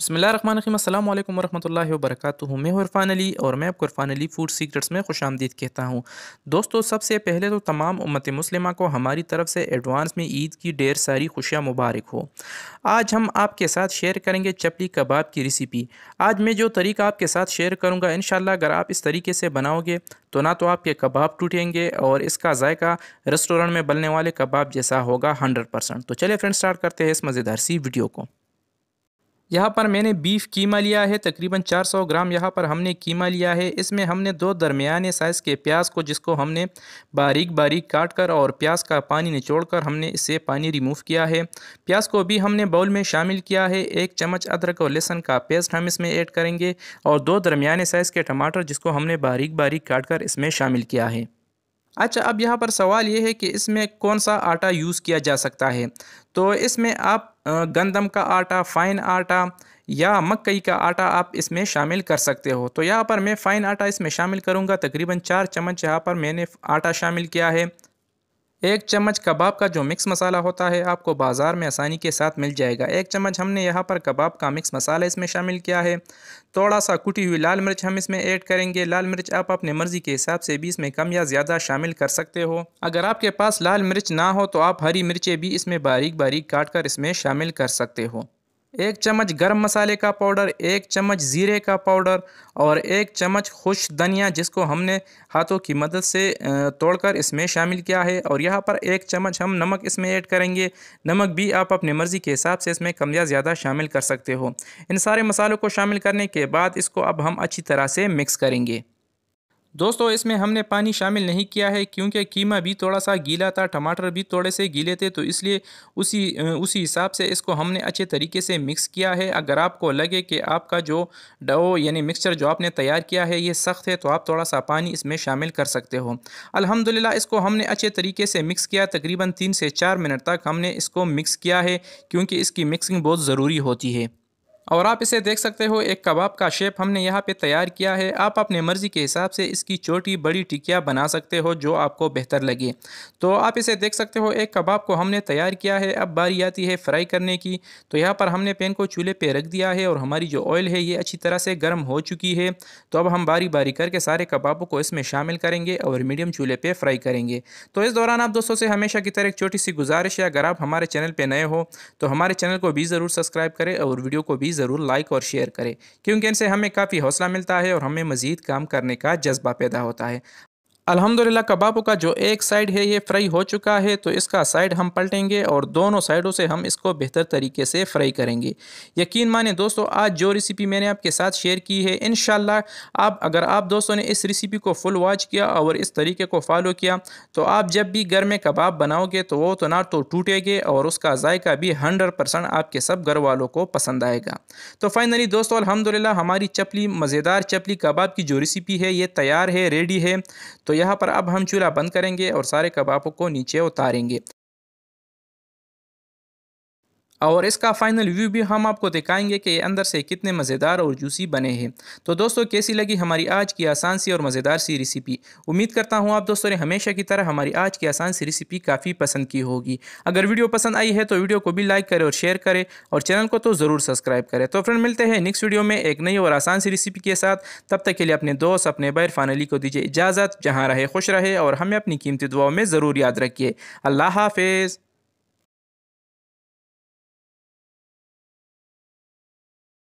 बसमिल अल्लाम वरहमल वर्क मैं इरफान अली और मैं आपको इरफान अली फूड सीक्रेट्स में खुश आमदीद कहता हूँ दोस्तों सबसे पहले तो तमाम उम्मत मुस्लिमा को हमारी तरफ से एडवांस में ईद की ढेर सारी खुशियाँ मुबारक हो आज हम आपके साथ शेयर करेंगे चपली कबाब की रेसिपी आज मैं जो तरीका आपके साथ शेयर करूँगा इन अगर आप इस तरीके से बनाओगे तो ना तो आपके कबाब टूटेंगे और इसका जायका रेस्टोरेंट में बनने वाले कबाब जैसा होगा हंड्रेड परसेंट तो चलिए फ्रेंड स्टार्ट करते हैं इस मज़ेदार सी वीडियो को यहाँ पर मैंने बीफ कीमा लिया है तकरीबन 400 ग्राम यहाँ पर हमने कीमा लिया है इसमें हमने दो दरमियाने साइज़ के प्याज को जिसको हमने बारीक बारीक काट कर और प्याज का पानी निचोड़ कर हमने इसे पानी रिमूव किया है प्याज को भी हमने बाउल में शामिल किया है एक चम्मच अदरक और लहसुन का पेस्ट हम इसमें ऐड करेंगे और दो दरमियाने साइज़ के टमाटर जिसको हमने बारीक बारीक काट कर इसमें शामिल किया है अच्छा अब यहाँ पर सवाल ये है कि इसमें कौन सा आटा यूज़ किया जा सकता है तो इसमें आप गंदम का आटा फ़ाइन आटा या मकई का आटा आप इसमें शामिल कर सकते हो तो यहाँ पर मैं फ़ाइन आटा इसमें शामिल करूँगा तकरीबन चार चम्मच यहाँ पर मैंने आटा शामिल किया है एक चम्मच कबाब का जो मिक्स मसाला होता है आपको बाज़ार में आसानी के साथ मिल जाएगा एक चम्मच हमने यहाँ पर कबाब का मिक्स मसाला इसमें शामिल किया है थोड़ा सा कुटी हुई लाल मिर्च हम इसमें ऐड करेंगे लाल मिर्च आप अपने मर्ज़ी के हिसाब से भी इसमें कम या ज़्यादा शामिल कर सकते हो अगर आपके पास लाल मिर्च ना हो तो आप हरी मिर्चें भी इसमें बारीक बारीक काट कर इसमें शामिल कर सकते हो एक चम्मच गरम मसाले का पाउडर एक चम्मच ज़ीरे का पाउडर और एक चम्मच खुश धनिया जिसको हमने हाथों की मदद से तोड़कर इसमें शामिल किया है और यहाँ पर एक चम्मच हम नमक इसमें ऐड करेंगे नमक भी आप अपनी मर्ज़ी के हिसाब से इसमें कम या ज़्यादा शामिल कर सकते हो इन सारे मसालों को शामिल करने के बाद इसको अब हम अच्छी तरह से मिक्स करेंगे दोस्तों इसमें हमने पानी शामिल नहीं किया है क्योंकि कीमा भी थोड़ा सा गीला था टमाटर भी थोड़े से गीले थे तो इसलिए उसी उसी हिसाब से इसको हमने अच्छे तरीके से मिक्स किया है अगर आपको लगे कि आपका जो डो यानी मिक्सचर जो आपने तैयार किया है ये सख्त है तो आप थोड़ा सा पानी इसमें शामिल कर सकते हो अलहमदिल्ला इसको हमने अच्छे तरीके से मिक्स किया तकरीबन तीन से चार मिनट तक हमने इसको मिक्स किया है क्योंकि इसकी मिक्सिंग बहुत ज़रूरी होती है और आप इसे देख सकते हो एक कबाब का शेप हमने यहाँ पे तैयार किया है आप अपने मर्ज़ी के हिसाब से इसकी छोटी बड़ी टिकिया बना सकते हो जो आपको बेहतर लगे तो आप इसे देख सकते हो एक कबाब को हमने तैयार किया है अब बारी आती है फ्राई करने की तो यहाँ पर हमने पैन को चूल्हे पर रख दिया है और हमारी जो ऑयल है ये अच्छी तरह से गर्म हो चुकी है तो अब हम बारी बारी करके सारे कबाबों को इसमें शामिल करेंगे और मीडियम चूल्हे पर फ्राई करेंगे तो इस दौरान आप दोस्तों से हमेशा की तरह एक छोटी सी गुजारिश है अगर आप हमारे चैनल पर नए हो तो हमारे चैनल को भी ज़रूर सब्सक्राइब करें और वीडियो को भी ज़रूर लाइक और शेयर करें क्योंकि इनसे हमें काफ़ी हौसला मिलता है और हमें मज़ीद काम करने का जज्बा पैदा होता है अल्हम्दुलिल्लाह कबाबों का जो एक साइड है ये फ्राई हो चुका है तो इसका साइड हम पलटेंगे और दोनों साइडों से हम इसको बेहतर तरीके से फ्राई करेंगे यकीन माने दोस्तों आज जो रेसिपी मैंने आपके साथ शेयर की है इन आप अगर आप दोस्तों ने इस रेसिपी को फुल वॉच किया और इस तरीके को फॉलो किया तो आप जब भी घर में कबाब बनाओगे तो वो तो ना तो टूटेगे और उसका जायका भी हंड्रेड आपके सब घर वालों को पसंद आएगा तो फाइनली दोस्तों अलहमदिल्ला हमारी चपली मज़ेदार चपली कबाब की जो रेसिपी है ये तैयार है रेडी है तो यहाँ पर अब हम चूल्हा बंद करेंगे और सारे कबाबों को नीचे उतारेंगे और इसका फाइनल व्यू भी हम आपको दिखाएंगे कि ये अंदर से कितने मज़ेदार और जूसी बने हैं तो दोस्तों कैसी लगी हमारी आज की आसान सी और मज़ेदार सी रेसिपी उम्मीद करता हूँ आप दोस्तों ने हमेशा की तरह हमारी आज की आसान सी रेसिपी काफ़ी पसंद की होगी अगर वीडियो पसंद आई है तो वीडियो को भी लाइक करें और शेयर करें और चैनल को तो ज़रूर सब्सक्राइब करें तो फ्रेंड मिलते हैं नेक्स्ट वीडियो में एक नई और आसान सी रेसिपी के साथ तब तक के लिए अपने दोस्त अपने बैर फानली को दीजिए इजाज़त जहाँ रहे खुश रहे और हमें अपनी कीमती दुआओं में ज़रूर याद रखिए अल्लाह हाफिज़